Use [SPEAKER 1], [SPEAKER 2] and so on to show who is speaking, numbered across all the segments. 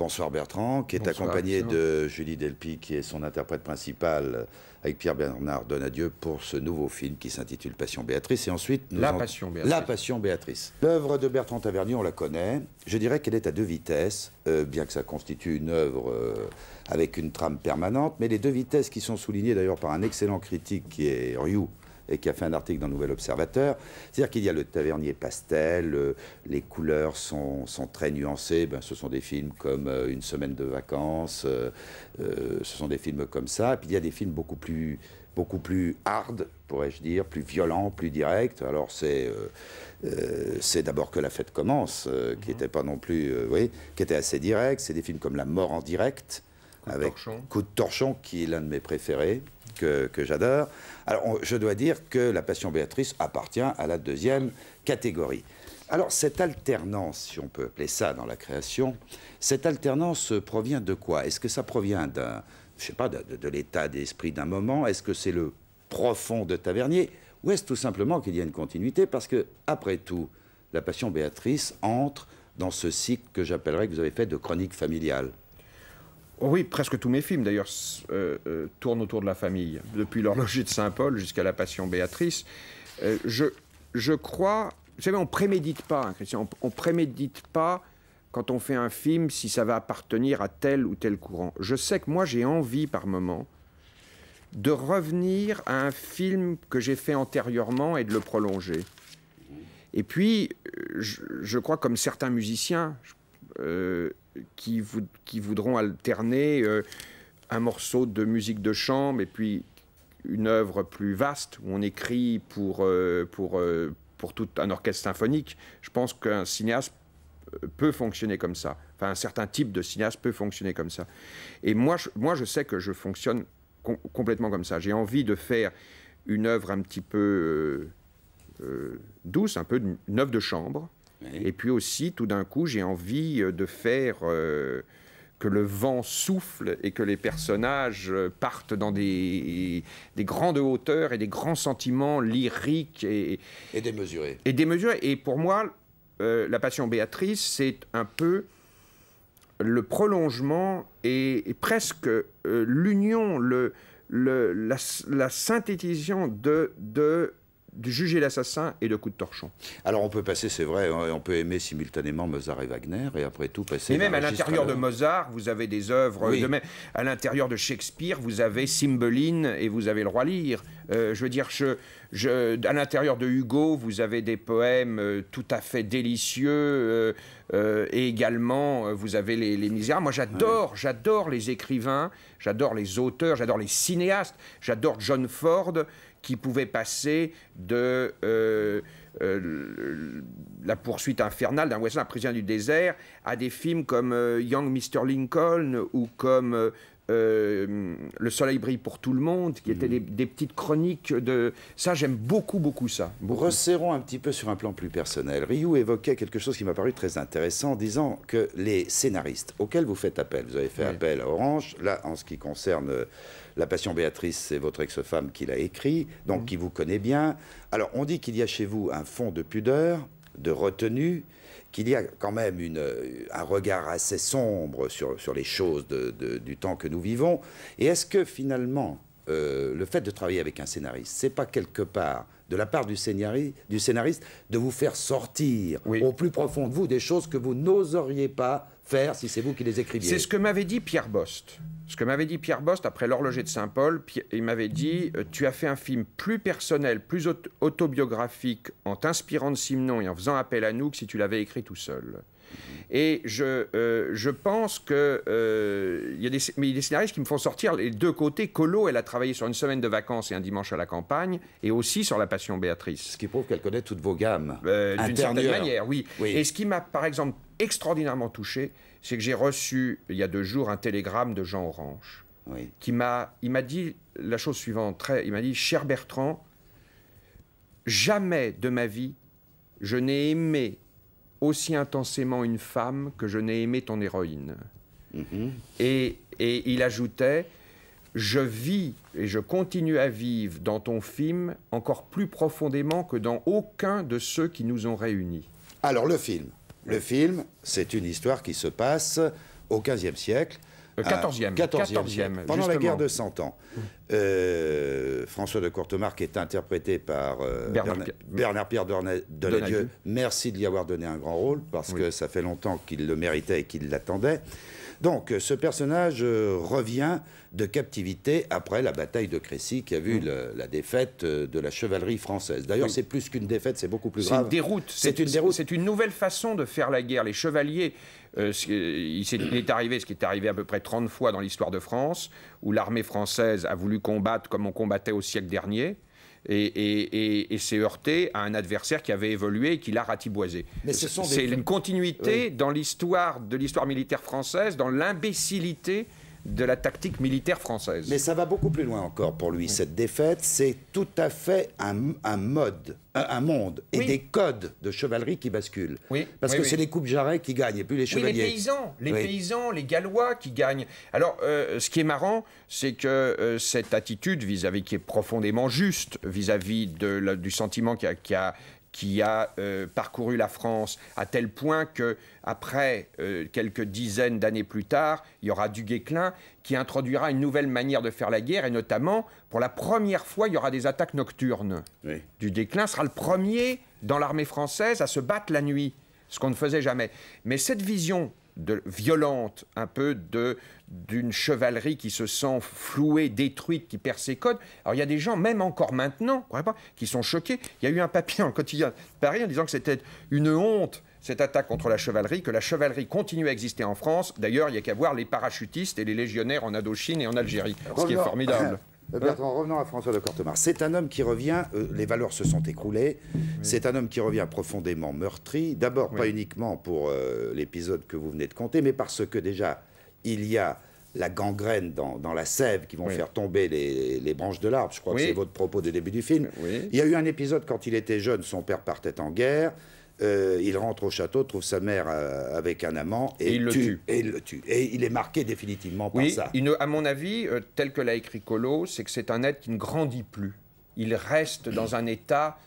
[SPEAKER 1] Bonsoir Bertrand, qui est accompagné de Julie Delpy, qui est son interprète principale, avec Pierre-Bernard Donadieu, pour ce nouveau film qui s'intitule Passion Béatrice. Et ensuite, La Passion Béatrice. La L'œuvre de Bertrand Tavernier, on la connaît. Je dirais qu'elle est à deux vitesses, euh, bien que ça constitue une œuvre euh, avec une trame permanente. Mais les deux vitesses qui sont soulignées d'ailleurs par un excellent critique qui est Ryu et qui a fait un article dans le Nouvel Observateur. C'est-à-dire qu'il y a le tavernier pastel, euh, les couleurs sont, sont très nuancées. Ben, ce sont des films comme euh, Une semaine de vacances, euh, ce sont des films comme ça. Et puis il y a des films beaucoup plus beaucoup plus hard, pourrais-je dire, plus violents, plus directs. Alors c'est c'est d'abord que la fête commence, qui n'était mhm. pas non plus, oui, qui était assez direct. C'est des films comme La mort en direct, avec Coup de torchon, qui est l'un de mes préférés que, j'adore. Alors, je dois dire que La Passion Béatrice appartient à la deuxième catégorie. Alors, cette alternance, si on peut appeler ça dans la création, cette alternance provient de quoi Est-ce que ça provient d'un, je sais pas, de, de l'état d'esprit d'un moment Est-ce que c'est le profond de Tavernier Ou est-ce tout simplement qu'il y a une continuité Parce que, après tout, La Passion Béatrice entre dans ce cycle que j'appellerais que vous avez fait de chronique familiale. Oui, presque tous mes films d'ailleurs euh, euh, tournent autour de la
[SPEAKER 2] famille, depuis l'horloger de Saint-Paul jusqu'à la Passion Béatrice. Euh, je, je crois, vous savez, on prémédite pas, hein, Christian, on, prémédite pas quand on fait un film si ça va appartenir à tel ou tel courant. Je sais que moi j'ai envie par moment de revenir à un film que j'ai fait antérieurement et de le prolonger. Et puis, je, crois comme certains musiciens, qui, voudront alterner euh, un morceau de musique de chambre et puis une œuvre plus vaste où on écrit pour, euh, pour, euh, pour tout un orchestre symphonique. Je pense qu'un cinéaste peut fonctionner comme ça. Enfin, un certain type de cinéaste peut fonctionner comme ça. Et moi, je, moi, je sais que je fonctionne complètement comme ça. J'ai envie de faire une œuvre un petit peu douce, un peu une œuvre de chambre, et puis aussi, tout d'un coup, j'ai envie euh, de faire euh, que le vent souffle et que les personnages euh, partent dans des, grandes hauteurs et des grands sentiments lyriques et, et démesurés. Et démesurés. Et pour moi, la Passion Béatrice, c'est un peu le prolongement et, presque l'union, le, le, la, synthétisation de, de de juger l'assassin et le coup de torchon.
[SPEAKER 1] Alors on peut passer, c'est vrai, hein, on peut aimer simultanément Mozart et Wagner et après tout passer. Et même à l'intérieur de
[SPEAKER 2] Mozart, vous avez des œuvres. à l'intérieur de Shakespeare, vous avez Cymbeline et vous avez le roi Lear. Euh, je veux dire, je, à l'intérieur de Hugo, vous avez des poèmes euh, tout à fait délicieux euh, et également vous avez les, les misères. Moi, j'adore, j'adore les écrivains, j'adore les auteurs, j'adore les cinéastes, j'adore John Ford qui pouvait passer de euh, euh, la poursuite infernale d'un Western, un prisonnier du désert, à des films comme euh, Young Mr. Lincoln ou comme Le Soleil brille pour tout le monde,
[SPEAKER 1] qui étaient mhm. des, petites chroniques de... Ça, j'aime beaucoup, beaucoup ça. Resserrons un petit peu sur un plan plus personnel. Ryu évoquait quelque chose qui m'a paru très intéressant en disant que les scénaristes auxquels vous faites appel, vous avez fait appel à Orange, là, en ce qui concerne la Passion Béatrice, c'est votre ex-femme qui l'a écrit, donc mm. qui vous connaît bien. Alors, on dit qu'il y a chez vous un fond de pudeur, de retenue, qu'il y a quand même une, un regard assez sombre sur, sur les choses du temps que nous vivons. Et est-ce que finalement, euh, le fait de travailler avec un scénariste, c'est pas quelque part de la part du scénariste, du scénariste de vous faire sortir au plus profond de vous des choses que vous n'oseriez pas si c'est vous
[SPEAKER 2] qui les écriviez. C'est ce que m'avait dit Pierre Bost. Ce que m'avait dit Pierre Bost après L'Horloger de Saint-Paul, il m'avait dit euh, Tu as fait un film plus personnel, plus autobiographique en t'inspirant de Simon et en faisant appel à nous que si tu l'avais écrit tout seul. Et euh, je, pense que. Euh, il y a des, mais des scénaristes qui me font sortir les deux côtés. Colo, elle a travaillé sur une semaine de vacances et un dimanche à la campagne, et aussi sur La Passion Béatrice. Ce qui prouve qu'elle connaît toutes vos gammes. Euh, d'une certaine manière, oui. Et ce qui m'a, par exemple, extraordinairement touché, c'est que j'ai reçu, il y a deux jours, un télégramme de Jean Orange. Qui m'a, il m'a dit la chose suivante. Très, il m'a dit Cher Bertrand, jamais de ma vie, je n'ai aimé aussi intensément une femme que je n'ai aimé ton héroïne. Mhm. Et, il ajoutait, je vis et je continue à vivre dans ton film encore plus profondément que dans aucun de ceux qui
[SPEAKER 1] nous ont réunis. Alors le film, le film, c'est une histoire qui se passe au XVe siècle. 14e, euh, 14e, ah, pendant la guerre de Cent Ans. Euh, François de Courtemar, est interprété par euh, Bernard, Pierre Donadieu. Merci de lui avoir donné un grand rôle, parce que ça fait longtemps qu'il le méritait et qu'il l'attendait. Donc euh, ce personnage euh, revient de captivité après la bataille de Crécy qui a vu mm. la défaite euh, de la chevalerie française. D'ailleurs, mm. c'est plus qu'une défaite, c'est beaucoup plus grave. C'est une déroute. C'est une déroute. C'est une nouvelle façon de faire la guerre. Les chevaliers, il,
[SPEAKER 2] est, arrivé ce qui est arrivé à peu près 30 fois dans l'histoire de France, où l'armée française a voulu combattre comme on combattait au siècle dernier et, s'est heurté à un adversaire qui avait évolué et qui l'a ratiboisé. C'est une continuité dans l'histoire de l'histoire militaire française,
[SPEAKER 1] dans l'imbécilité de la tactique militaire française. Mais ça va beaucoup plus loin encore pour lui, cette défaite. C'est tout à fait un, un mode, un, monde, et des codes de chevalerie qui basculent. Oui. Parce que c'est les coupes jarrets qui gagnent, et plus les chevaliers. les paysans, les
[SPEAKER 2] paysans, les Gallois qui gagnent. Alors, euh, ce qui est marrant, c'est que euh, cette attitude vis-à-vis, qui est profondément juste, vis-à-vis de du sentiment qui a, qui a qui a euh, parcouru la France à tel point que après euh, quelques dizaines d'années plus tard, il y aura du Guesclin qui introduira une nouvelle manière de faire la guerre et notamment pour la première fois il y aura des attaques nocturnes. Du déclin sera le premier dans l'armée française à se battre la nuit, ce qu'on ne faisait jamais. Mais cette vision violente, un peu de d'une chevalerie qui se sent flouée, détruite, qui perd ses codes. Alors il y a des gens, même encore maintenant, qui sont choqués. Il y a eu un papier en quotidien de Paris en disant que c'était une honte cette attaque contre la chevalerie, que la chevalerie continue à exister en France. D'ailleurs, il n'y a qu'à voir les parachutistes et les légionnaires en Indochine et en Algérie, ce qui est formidable. En euh, hein
[SPEAKER 1] revenant à François de Cortemar. C'est un homme qui revient, euh, les valeurs se sont écroulées, c'est un homme qui revient profondément meurtri, d'abord pas uniquement pour euh, l'épisode que vous venez de compter, mais parce que déjà, il y a la gangrène dans, la sève qui vont faire tomber les, branches de l'arbre, je crois que c'est votre propos du début du film. Il y a eu un épisode quand il était jeune, son père partait en guerre, euh, il rentre au château, trouve sa mère euh, avec un amant et, il le tue. Et il le tue. Et il est marqué définitivement par ça.
[SPEAKER 2] à mon avis, euh, tel que l'a écrit Colo, c'est que c'est un être qui ne grandit plus. Il reste dans un état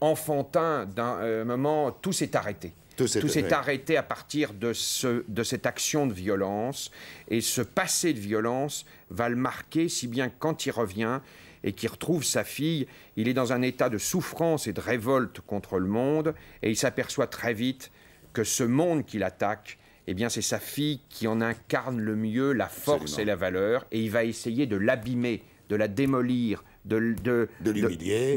[SPEAKER 2] enfantin d'un moment, tout s'est arrêté. Tout s'est arrêté à partir de, de cette action de violence. Et ce passé de violence va le marquer, si bien que quand il revient, et qui retrouve sa fille, il est dans un état de souffrance et de révolte contre le monde et il s'aperçoit très vite que ce monde qu'il attaque, eh bien c'est sa fille qui en incarne le mieux la force et la valeur et il va essayer de l'abîmer, de la démolir, de,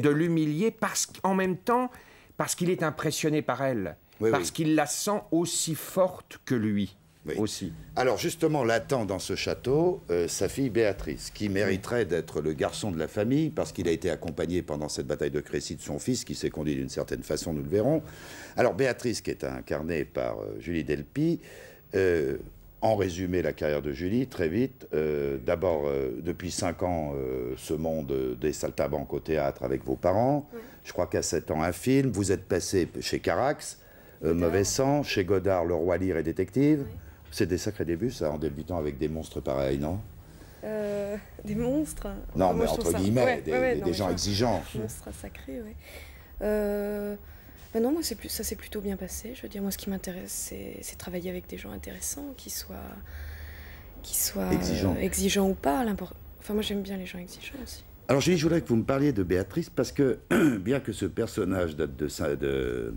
[SPEAKER 2] l'humilier. parce qu'en même temps, parce qu'il est impressionné par elle, parce qu'il la sent aussi forte
[SPEAKER 1] que lui aussi. Alors justement, l'attend dans ce château euh, sa fille Béatrice, qui mériterait d'être le garçon de la famille, parce qu'il a été accompagné pendant cette bataille de Crécy de son fils, qui s'est conduit d'une certaine façon, nous le verrons. Alors Béatrice, qui est incarnée par euh, Julie Delpy, euh, en résumé la carrière de Julie, très vite, d'abord depuis 5 ans, ce monde des saltabanques au théâtre avec vos parents. Je crois qu'à 7 ans, un film. Vous êtes passé chez Carax, Mauvais Sang, chez Godard, Le Roi Lire et Détective. C'est des sacrés débuts, ça, en débutant avec des monstres pareils, non
[SPEAKER 3] euh, Des monstres Non, ah, mais entre guillemets, des, gens exigeants. Des monstres sacrés, oui. Euh, bah non, moi, plus... ça s'est plutôt bien passé. Je veux dire, moi, ce qui m'intéresse, c'est travailler avec des gens intéressants, qui soient, qui soient euh, exigeants. ou pas. Enfin, moi, j'aime bien les gens exigeants aussi.
[SPEAKER 1] Alors, Julie, je voudrais que vous me parliez de Béatrice, parce que, bien que ce personnage date de, de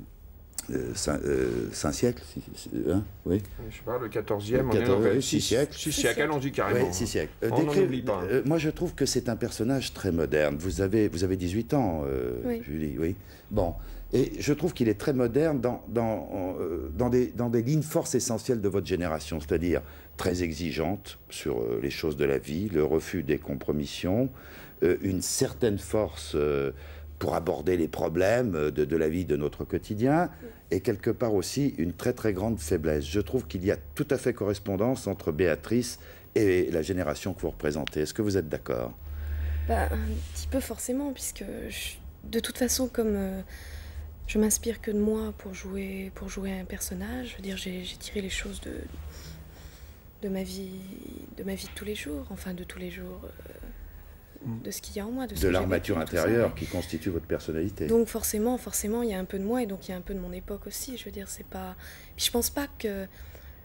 [SPEAKER 1] euh, saint euh, siècles hein oui. Je sais pas, le 14e, on est, 6 siècles. 6 siècles, allons-y carrément. Oui, 6 siècles. Euh, moi, je trouve que c'est un personnage très moderne. Vous avez, vous avez 18 ans, oui. Julie, oui. Bon. Et je trouve qu'il est très moderne dans, dans, des, dans des lignes forces essentielles de votre génération, c'est-à-dire très exigeante sur les choses de la vie, le refus des compromissions, une certaine force pour aborder les problèmes euh, de, la vie de notre quotidien, et quelque part aussi une très très grande faiblesse. Je trouve qu'il y a tout à fait correspondance entre Béatrice et la génération que vous représentez. Est-ce que vous êtes d'accord
[SPEAKER 3] bah, Un petit peu forcément, puisque de toute façon, comme euh, je m'inspire que de moi pour jouer, pour jouer un personnage, je veux dire, j'ai tiré les choses de, de, ma vie, de ma vie de tous les jours, enfin de tous les jours. Euh, de ce qu'il y a en moi. De, l'armature intérieure
[SPEAKER 1] qui constitue votre personnalité. Donc
[SPEAKER 3] forcément, forcément, il y a un peu de moi et donc il y a un peu de mon époque aussi. Je veux dire, c'est pas. je pense pas que.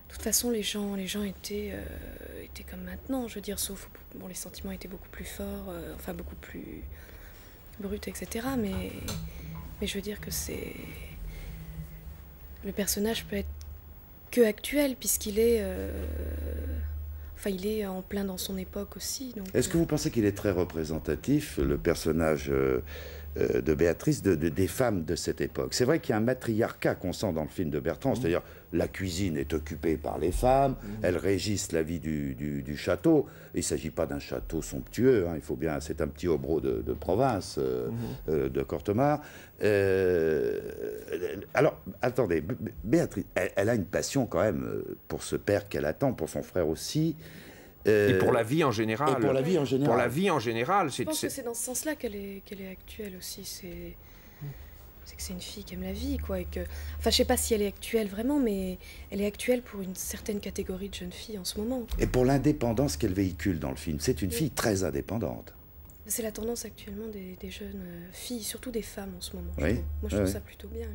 [SPEAKER 3] De toute façon, les gens, les gens étaient, euh, étaient comme maintenant, je veux dire, sauf. Bon, les sentiments étaient beaucoup plus forts, euh, enfin, beaucoup plus bruts, etc. Mais, mais je veux dire que c'est. Le personnage peut être que actuel, puisqu'il est. Euh, Enfin, il est euh, en plein dans son époque aussi.
[SPEAKER 1] Est-ce que euh. vous pensez qu'il est très représentatif, le personnage euh, euh, de Béatrice, des femmes de cette époque. C'est vrai qu'il y a un matriarcat qu'on sent dans le film de Bertrand, mm. c'est-à-dire la cuisine est occupée par les femmes, elle mm. elles régissent la vie du, château. Il ne s'agit pas d'un château somptueux, hein, il faut bien, c'est un petit obro de, province, euh, mm. euh, de Cortemar. alors, attendez, Béatrice, elle, a une passion quand même pour ce père qu'elle attend, pour son frère aussi. Euh, et pour la vie en général. pour la vie en général. Pour la vie en général. Je pense que c'est
[SPEAKER 3] dans ce sens-là qu'elle est, actuelle aussi. C'est que c'est une fille qui aime la vie, quoi. Et enfin, je sais pas si elle est actuelle vraiment, mais elle est actuelle pour une certaine catégorie de jeunes filles en ce moment. Et pour
[SPEAKER 1] l'indépendance qu'elle véhicule dans le film, c'est une fille très indépendante.
[SPEAKER 3] C'est la tendance actuellement des, jeunes euh, filles, surtout des femmes en ce moment. Moi, je trouve ça plutôt bien.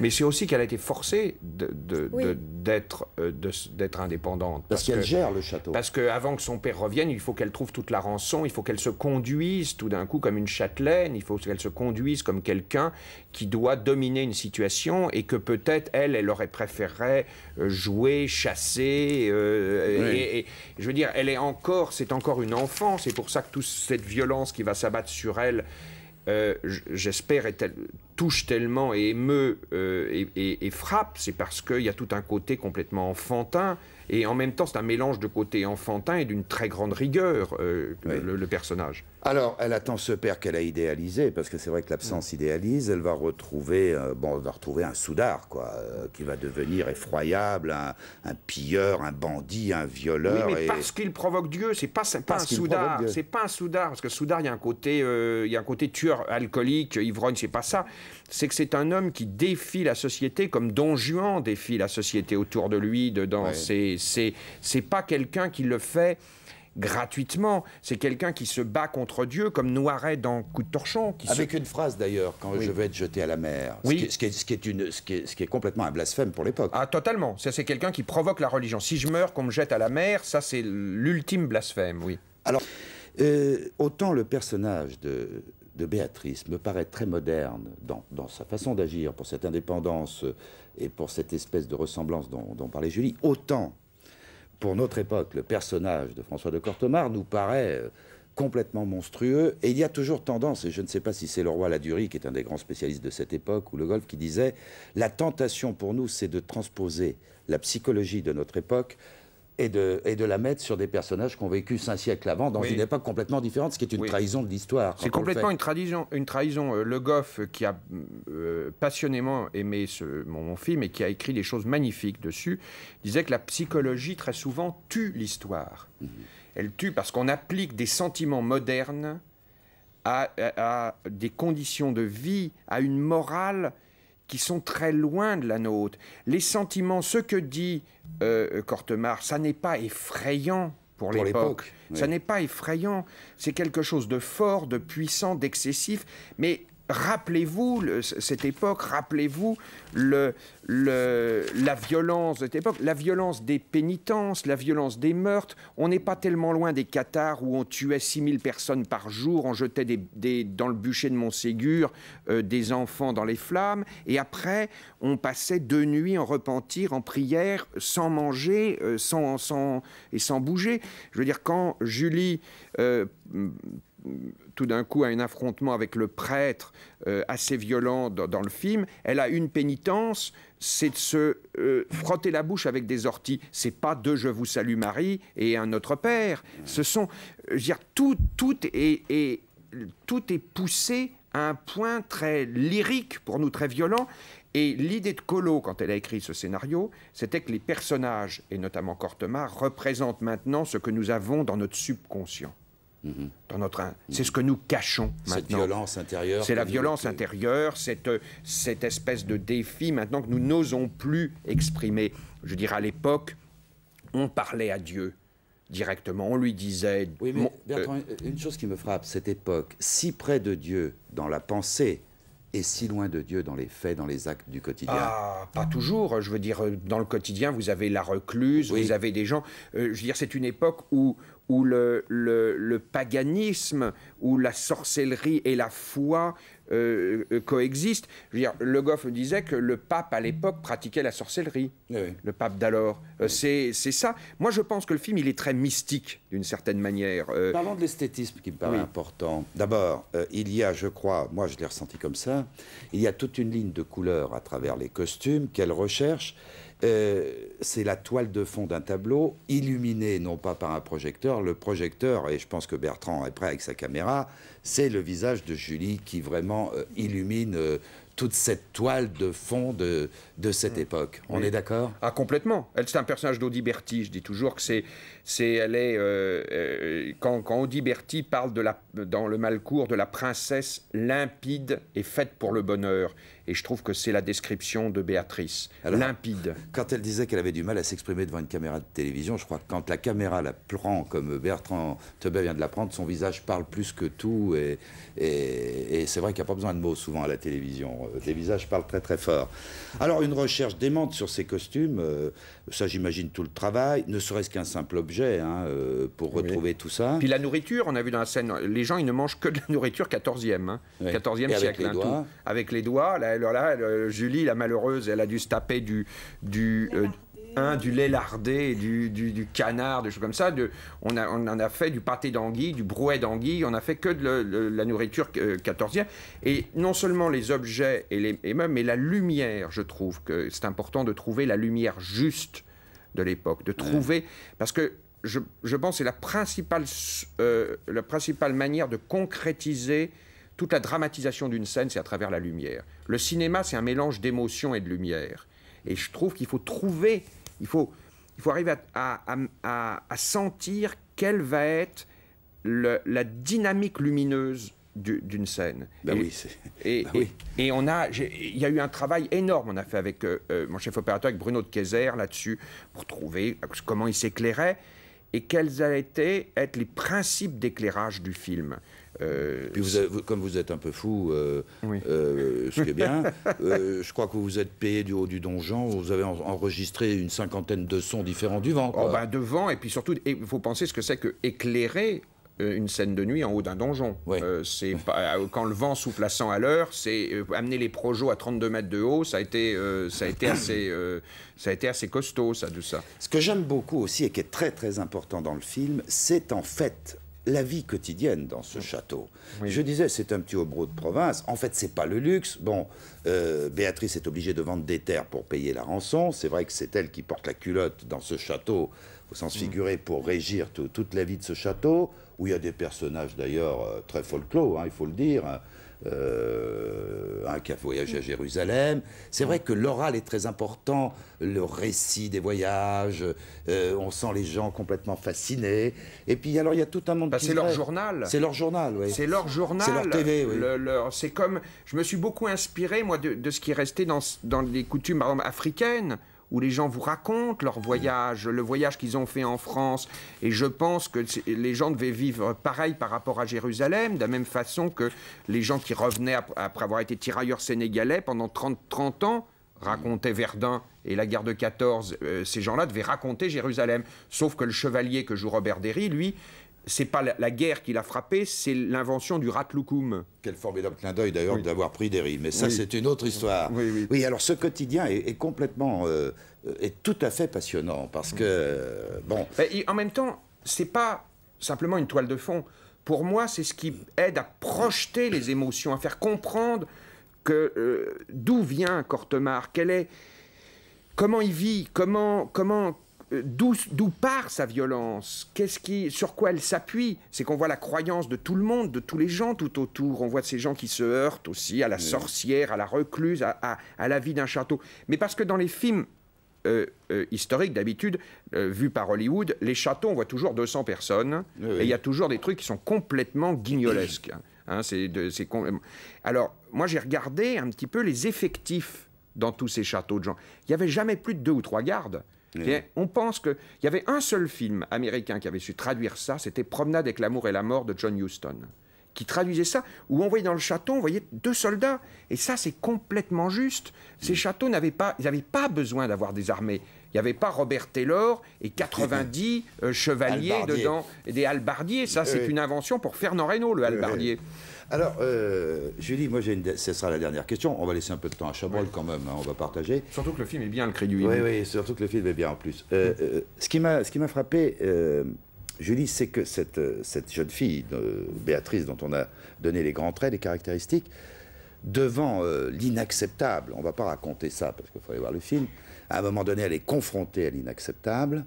[SPEAKER 2] Mais c'est aussi qu'elle a été forcée d'être euh, de, indépendante. Parce, qu'elle gère le château. Parce qu'avant que son père revienne, il faut qu'elle trouve toute la rançon, il faut qu'elle se conduise tout d'un coup comme une châtelaine, il faut qu'elle se conduise comme quelqu'un qui doit dominer une situation et que peut-être elle, elle aurait préféré euh, jouer, chasser. et, je veux dire, elle est encore, c'est encore une enfant, c'est pour ça que tout cette violence qui va s'abattre sur elle, euh, j'espère, est elle touche tellement et émeut euh, et, frappe, c'est parce qu'il y a tout un côté complètement enfantin. Et en même temps, c'est un mélange de côté enfantin et d'une très grande rigueur, euh, le,
[SPEAKER 1] personnage. Alors, elle attend ce père qu'elle a idéalisé, parce que c'est vrai que l'absence mm. idéalise, elle va retrouver, euh, bon, va retrouver un soudard, quoi, qui va devenir effroyable, un, pilleur, un bandit, un violeur. Oui, mais parce qu'il provoque Dieu, c'est pas, pas un soudard, c'est
[SPEAKER 2] pas un soudard, parce que soudard, il y a un côté, il y a un côté tueur alcoolique, ivrogne, c'est pas ça c'est que c'est un homme qui défie la société comme Don Juan défie la société autour de lui, dedans. Ouais. C'est pas quelqu'un qui le fait gratuitement. C'est quelqu'un qui se bat contre Dieu, comme Noiret dans Coup de torchon. Qui
[SPEAKER 1] Avec une phrase d'ailleurs, quand je vais être jeté à la mer. Oui. Ce qui, est, ce qui est, une, ce qui est, ce qui est complètement un blasphème pour l'époque. Ah, totalement. Ça, c'est quelqu'un qui provoque la religion. Si je meurs, qu'on me jette à la mer, ça, c'est l'ultime blasphème, oui. Alors, euh, autant le personnage de de Béatrice me paraît très moderne dans, sa façon d'agir, pour cette indépendance euh, et pour cette espèce de ressemblance dont, parlait Julie, autant pour notre époque, le personnage de François de Cortomar nous paraît euh, complètement monstrueux. Et il y a toujours tendance, et je ne sais pas si c'est le roi Ladurie, qui est un des grands spécialistes de cette époque, ou le golf qui disait, la tentation pour nous, c'est de transposer la psychologie de notre époque et de, la mettre sur des personnages qui ont vécu cinq siècles avant, dans une époque complètement différente, ce qui est une trahison de l'histoire. C'est hein, complètement une
[SPEAKER 2] trahison. Une euh, trahison. Le Goff, euh, qui a euh, passionnément aimé ce, mon, film et qui a écrit des choses magnifiques dessus, disait que la psychologie, très souvent, tue l'histoire. Mhm. Elle tue parce qu'on applique des sentiments modernes à, des conditions de vie, à une morale qui sont très loin de la nôtre. Les sentiments, ce que dit euh, Cortemar, ça n'est pas effrayant pour, l'époque. Ça n'est pas effrayant. C'est quelque chose de fort, de puissant, d'excessif, mais rappelez-vous cette époque, rappelez-vous la violence de cette époque, la violence des pénitences, la violence des meurtres. On n'est pas tellement loin des Qatars où on tuait 6000 personnes par jour, on jetait des, dans le bûcher de Montségur euh, des enfants dans les flammes, et après on passait deux nuits en repentir, en prière, sans manger euh, sans, et sans bouger. Je veux dire, quand Julie... Euh, tout d'un coup à un affrontement avec le prêtre euh, assez violent dans, le film. Elle a une pénitence, c'est de se euh, frotter la bouche avec des orties. C'est pas deux Je vous salue Marie et un autre Père. Ce sont, euh, je veux dire, tout, tout est, tout est poussé à un point très lyrique pour nous, très violent. Et l'idée de Colo, quand elle a écrit ce scénario, c'était que les personnages, et notamment Cortemar, représentent maintenant ce que nous avons dans notre subconscient. Mhm. C'est ce que nous cachons maintenant. Cette violence intérieure. C'est la violence intérieure, cette, euh, cette espèce de défi maintenant que nous n'osons plus exprimer. Je dirais à l'époque,
[SPEAKER 1] on parlait à Dieu directement, on lui disait. Oui, mais euh, Bertrand, une chose qui me frappe, cette époque, si près de Dieu dans la pensée, et si loin de Dieu dans les faits, dans les actes du quotidien ah, Pas toujours. Je veux dire, euh, dans le quotidien, vous avez la recluse,
[SPEAKER 2] vous avez des gens. je veux dire, c'est une époque où où le, paganisme, où la sorcellerie et la foi euh, euh, coexistent. Le Goff disait que le pape à l'époque pratiquait la sorcellerie, eh le pape d'alors. Euh, eh
[SPEAKER 1] c'est ça. Moi, je pense que le film, il est très mystique, d'une certaine manière. Parlons de l'esthétisme qui me paraît important. D'abord, il y a, je crois, moi je l'ai ressenti comme ça, il y a toute une ligne de couleurs à travers les costumes qu'elle recherche euh, c'est la toile de fond d'un tableau illuminé non pas par un projecteur. Le projecteur, et je pense que Bertrand est prêt avec sa caméra, c'est le visage de Julie qui vraiment euh, illumine euh, toute cette toile de fond de, cette mm. époque. On est d'accord
[SPEAKER 2] Ah, complètement. Elle, c'est un personnage d'Audi Berti. Je dis toujours que c'est. c'est elle est. quand, quand Berti parle de la, dans Le Malcourt de la princesse limpide et faite pour le bonheur. Et je trouve
[SPEAKER 1] que c'est la description de Béatrice, limpide. Quand elle disait qu'elle avait du mal à s'exprimer devant une caméra de télévision, je crois que quand la caméra la prend, comme Bertrand Tebet vient de la prendre, son visage parle plus que tout. Et, et, c'est vrai qu'il n'y a pas besoin de mots souvent à la télévision. Euh, les visages parlent très très fort. Alors une recherche démente sur ces costumes, euh, ça j'imagine tout le travail, ne serait-ce qu'un simple objet hein, euh, pour retrouver tout ça. Puis la nourriture, on a vu dans la scène,
[SPEAKER 2] les gens ils ne mangent que de la nourriture 14e, 14e hein. siècle. Hein, avec les, doigts. Tout. avec les doigts, là, alors là, euh, Julie, la malheureuse, elle a dû se taper du, du euh, du lait lardé, hein, du, canard, des choses comme ça. De, on, on en a fait du pâté d'anguille, du brouet d'anguille, on a fait que de, la nourriture 14e. Euh, et non seulement les objets et les, même, mais la lumière, je trouve que c'est important de trouver la lumière juste de l'époque, de mm. trouver. Parce que je, pense que c'est la, la principale manière de concrétiser toute la dramatisation d'une scène, c'est à travers la lumière. Le cinéma, c'est un mélange d'émotion et de lumière. Et je trouve qu'il faut trouver, il faut, il faut arriver à, sentir quelle va être la dynamique lumineuse d'une scène. Bah et, bah oui, et, et, on a, il y a eu un travail énorme. On a fait avec euh, euh, mon chef opérateur, avec Bruno de Kayser, là-dessus, pour trouver comment il s'éclairait et quels allaient être les principes d'éclairage du film.
[SPEAKER 1] Euh, vous, comme vous êtes un peu fou, euh, euh, ce qui est bien, je crois que vous vous êtes payé du haut du donjon, vous avez enregistré une cinquantaine de sons différents du
[SPEAKER 2] vent. Oh, quoi. Oh de vent, et puis surtout, il faut penser ce que c'est que éclairer une scène de nuit en haut d'un donjon. c'est quand le vent souffle à 100 à l'heure, c'est amener les projos à 32 mètres de haut, ça a été, ça a été assez, ça a été assez costaud, ça, tout ça.
[SPEAKER 1] Ce que j'aime beaucoup aussi et qui est très très important dans le film, c'est en fait la vie quotidienne dans ce château. Je disais, c'est un petit obro de province. En fait, c'est pas le luxe. Bon, euh, Béatrice est obligée de vendre des terres pour payer la rançon. C'est vrai que c'est elle qui porte la culotte dans ce château, au sens mm. figuré, pour régir toute la vie de ce château, où il y a des personnages d'ailleurs euh, très folklore, hein, il faut le dire. Hein. Euh, un qui a voyagé à Jérusalem. C'est vrai que l'oral est très important, le récit des voyages, euh, on sent les gens complètement fascinés. Et puis alors il y a tout un monde. Bah, qui c'est leur journal. C'est leur journal, oui. C'est leur journal. C'est leur TV,
[SPEAKER 2] c'est comme, je me suis beaucoup inspiré moi de, ce qui restait dans, dans les coutumes africaines où les gens vous racontent leur voyage, le voyage qu'ils ont fait en France. Et je pense que les gens devaient vivre pareil par rapport à Jérusalem, de la même façon que les gens qui revenaient après avoir été tirailleurs sénégalais pendant 30, 30 ans racontaient Verdun et la guerre de 14, euh, ces gens-là devaient raconter Jérusalem. Sauf que le chevalier que joue Robert Derry, lui, c'est pas la, guerre qui l'a frappé, c'est
[SPEAKER 1] l'invention du ratloukoum. Quel formidable clin d'œil d'ailleurs d'avoir pris des rimes. mais ça c'est une autre histoire. Oui, alors ce quotidien est, complètement, euh, est tout à fait passionnant parce que euh, bon. en même temps, c'est pas simplement une toile de fond. Pour moi, c'est
[SPEAKER 2] ce qui aide à projeter les émotions, à faire comprendre que euh, d'où vient Cortemar, quel est, comment il vit, comment comment euh, d'où part sa violence Qu'est-ce qui, sur quoi elle s'appuie C'est qu'on voit la croyance de tout le monde, de tous les gens tout autour. On voit ces gens qui se heurtent aussi à la sorcière, à la recluse, à, la vie d'un château. Mais parce que dans les films euh, euh, historiques, d'habitude, vus par Hollywood, les châteaux, on voit toujours 200 personnes, et il y a toujours des trucs qui sont complètement guignolesques. Hein. Hein, alors, moi, j'ai regardé un petit peu les effectifs dans tous ces châteaux de gens. Il n'y avait jamais plus de deux ou trois gardes. On pense qu'il y avait un seul film américain qui avait su traduire ça, c'était Promenade avec l'amour et la mort de John Huston, qui traduisait ça, où on voyait dans le château, on voyait deux soldats. Et ça, c'est complètement juste. Ces mm. châteaux n'avaient pas, besoin d'avoir des armées. Il n'y avait pas Robert Taylor et
[SPEAKER 1] 90 euh, chevaliers dedans, et des halbardiers. Ça, c'est une invention pour Fernand Reynaud, le halbardier. Alors, euh, Julie, moi, ce sera la dernière question. On va laisser un peu de temps à Chabrol quand même, hein, on va partager. Surtout que le film est bien, le cri Oui, oui, surtout que le film est bien en plus. Euh, euh, ce qui m'a frappé, Julie, c'est que cette, cette, jeune fille, Béatrice, dont on a donné les grands traits, les caractéristiques, devant l'inacceptable, on ne va pas raconter ça parce qu'il faut aller voir le film, à un moment donné, elle est confrontée à l'inacceptable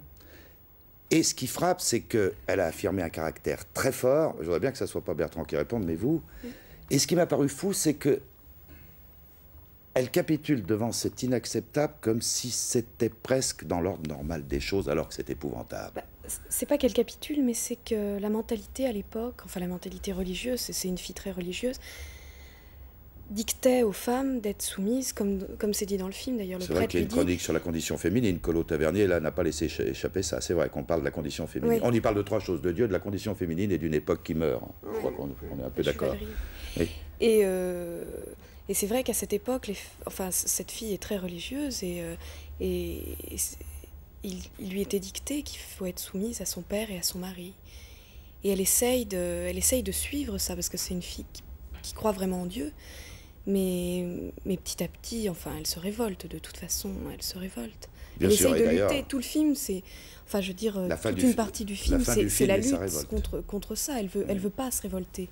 [SPEAKER 1] et ce qui frappe, c'est qu'elle a affirmé un caractère très fort. Je voudrais bien que ce ne soit pas Bertrand qui réponde, mais vous. Et ce qui m'a paru fou, c'est qu'elle capitule devant cet inacceptable comme si c'était presque dans l'ordre normal des choses, alors que c'est épouvantable. Bah, ce
[SPEAKER 3] c'est pas qu'elle capitule, mais c'est que la mentalité à l'époque, enfin la mentalité religieuse, c'est une fille très religieuse, dictait aux femmes d'être soumises, comme c'est dit dans le film d'ailleurs. C'est vrai qu'il y a une chronique
[SPEAKER 1] sur la condition féminine. Colo Tavernier, là, n'a pas laissé échapper ça. C'est vrai qu'on parle de la condition féminine. On y parle de trois choses, de Dieu, de la condition féminine et d'une époque qui meurt. Je crois qu'on est un peu d'accord.
[SPEAKER 3] Euh, et, c'est vrai qu'à cette époque, enfin, cette fille est très religieuse et, euh, il, lui était dicté qu'il faut être soumise à son père et à son mari. Et elle essaye de, elle essaye de suivre ça parce que c'est une fille qui croit vraiment en Dieu. Mais, mais petit à petit, enfin, elle se révolte de toute façon, elle se révolte. elle sûr, de lutter. Tout le film, c'est. Enfin, je veux dire, toute une partie du film, c'est la lutte contre, contre ça. Elle veut, elle mm. veut pas se révolter.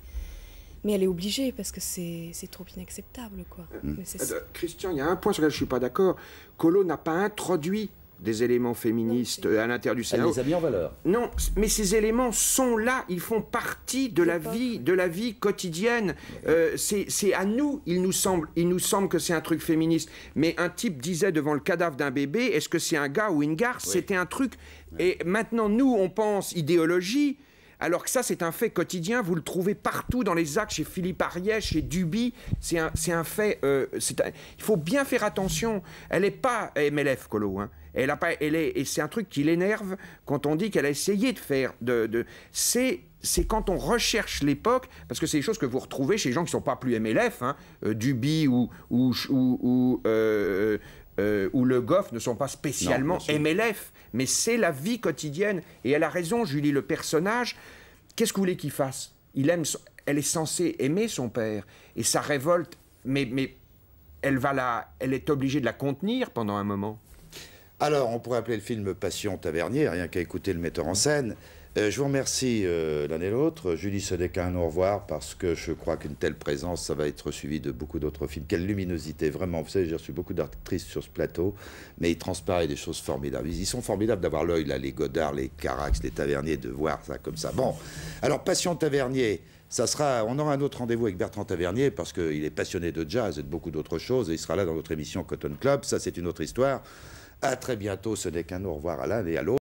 [SPEAKER 3] Mais elle est obligée parce que c'est trop inacceptable, quoi. Mm. Eh ben, Christian,
[SPEAKER 2] il y a un point sur lequel je suis pas d'accord. Colo n'a pas introduit des éléments féministes à l'intérieur du salon. Elle les a mis en valeur. Non, mais ces éléments sont là, ils font partie de la vie, de la vie quotidienne. Euh, c'est à nous, il nous semble, il nous semble que c'est un truc féministe. Mais un type disait devant le cadavre d'un bébé, est-ce que c'est un gars ou une garce C'était un truc. Et maintenant, nous, on pense idéologie. Alors que ça, c'est un fait quotidien, vous le trouvez partout dans les actes, chez Philippe Ariès, chez Duby, c'est un, un, fait... Euh, il faut bien faire attention, elle n'est pas MLF, Colo, hein elle et c'est un truc qui l'énerve quand on dit qu'elle a essayé de faire. De, c'est quand on recherche l'époque, parce que c'est des choses que vous retrouvez chez les gens qui ne sont pas plus MLF, hein, euh, Duby ou, ou, ou, euh, euh, ou le Goff ne sont pas spécialement MLF, mais c'est la vie quotidienne. Et elle a raison, Julie, le personnage, qu'est-ce que vous voulez qu'il fasse Il aime, Elle est censée aimer son père, et sa révolte, mais, mais elle, va
[SPEAKER 1] elle est obligée de la contenir pendant un moment. Alors, on pourrait appeler le film Passion Tavernier, rien qu'à écouter le metteur en scène. Euh, je vous remercie euh, l'un et l'autre. Julie un au revoir, parce que je crois qu'une telle présence, ça va être suivi de beaucoup d'autres films. Quelle luminosité, vraiment. Vous savez, j'ai reçu beaucoup d'actrices sur ce plateau, mais il transparaît des choses formidables. Ils, sont formidables d'avoir l'œil, là, les Godard, les Carax, les Taverniers, de voir ça comme ça. Bon, alors Passion Tavernier. Ça sera, on aura un autre rendez-vous avec Bertrand Tavernier parce qu'il est passionné de jazz et de beaucoup d'autres choses et il sera là dans notre émission Cotton Club. Ça, c'est une autre histoire. À très bientôt. Ce n'est qu'un au revoir à l'un et à l'autre.